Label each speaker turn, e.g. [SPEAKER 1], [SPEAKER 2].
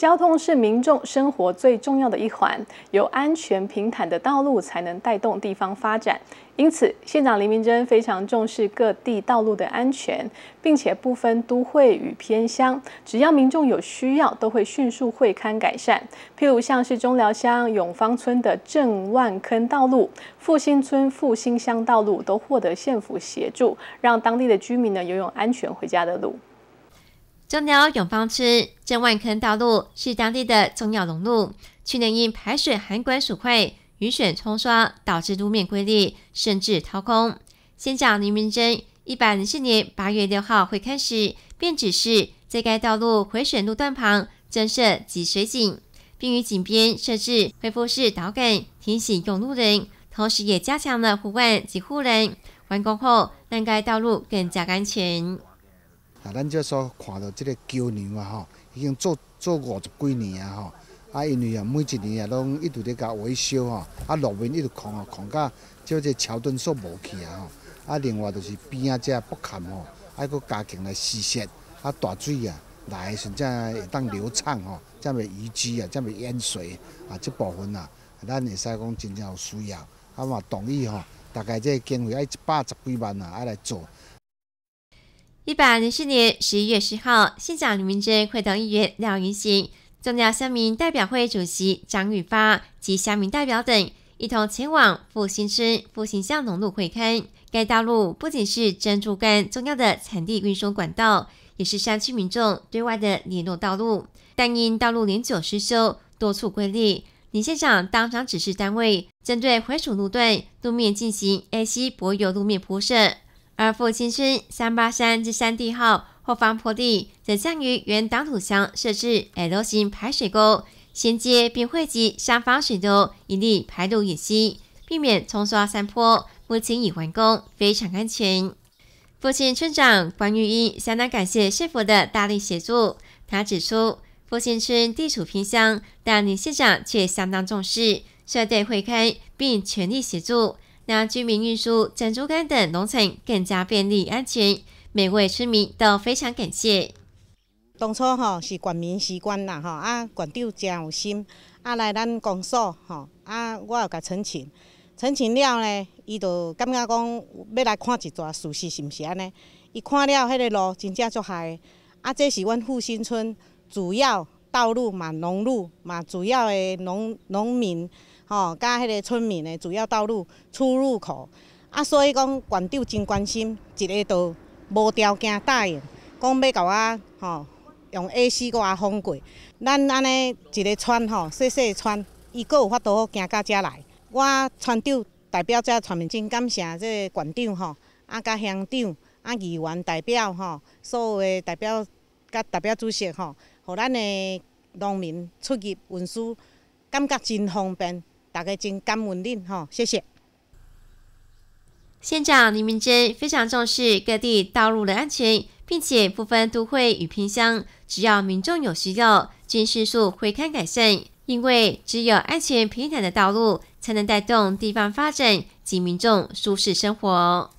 [SPEAKER 1] 交通是民众生活最重要的一环，有安全平坦的道路，才能带动地方发展。因此，县长林明珍非常重视各地道路的安全，并且不分都会与偏乡，只要民众有需要，都会迅速会勘改善。譬如像是中寮乡永芳村的正万坑道路、复兴村复兴乡道路，都获得县府协助，让当地的居民呢，拥有安全回家的路。
[SPEAKER 2] 中寮永芳村镇万坑道路是当地的重要农路，去年因排水涵管损坏、雨水冲刷，导致路面龟裂甚至掏空。县长林明珍一百零四年八月六号会勘时，便指示在该道路回旋路段旁增设集水井，并于井边设置恢复式导杆提醒用路人，同时也加强了护岸及护栏。完工后，让该道路更加安全。
[SPEAKER 3] 啊，咱这所看到即个桥梁啊，吼，已经做做五十几年啊，吼。啊，因为啊，每一年啊，拢一直咧甲维修吼。啊，路面一直空啊，空甲，即个桥墩所无去啊，吼。啊，另外就是边啊遮不堪吼，啊，搁加强来施设。啊，大水啊来时才会当流畅吼，才袂淤积啊，才袂淹水。啊，即部分啊，咱会使讲真正有需要。啊，嘛同意吼，大概即个经费爱一百十几万啊，爱来做。
[SPEAKER 2] 一百零四年十一月十号，县长林明珍会同议员廖云行、中央乡民代表会主席张玉发及乡民代表等，一同前往复兴村复兴乡农路会刊。该道路不仅是珍珠干重要的产地运输管道，也是山区民众对外的联络道路。但因道路年久失修，多处龟裂，林县长当场指示单位针对回属路段路面进行 A C 柏油路面铺设。而富兴村三八山至山地号后方坡地，则将于原挡土墙设置 L 型排水沟，衔接并汇集上方水流，以利排毒雨溪，避免冲刷山坡。目前已完工，非常安全。父亲村长关玉英相当感谢县府的大力协助。他指出，富兴村地处偏乡，但林县长却相当重视，率队会开并全力协助。让居民运输珍珠干等农产更加便利、安
[SPEAKER 4] 全，每位村民都非常感谢。当初吼是管民习惯啦吼，啊，管长真有心，啊来咱公所吼，啊我也甲陈清，陈清了呢，伊就感觉讲要来看一逝，事实是毋是安尼？伊看了迄个路真正足害，啊，这是阮复兴村主要道路嘛，农路嘛，主要的农农民。吼，甲迄个村民的主要道路出入口，啊，所以讲县长真关心，一个都无条件答应，讲要甲我吼用 A 四外封过，咱安尼一个村吼细细村，伊阁有法度行到遮来。我村长代表遮村民真感谢即个县长吼，啊，甲乡长啊，议员代表吼，所有诶代表甲代表主席吼，互咱的农民出入运输感觉真方便。大家真刚稳定哈，谢谢县长林明珍非常重视各地
[SPEAKER 2] 道路的安全，并且不分都会与偏乡，只要民众有需要，均迅速回看改善。因为只有安全平坦的道路，才能带动地方发展及民众舒适生活。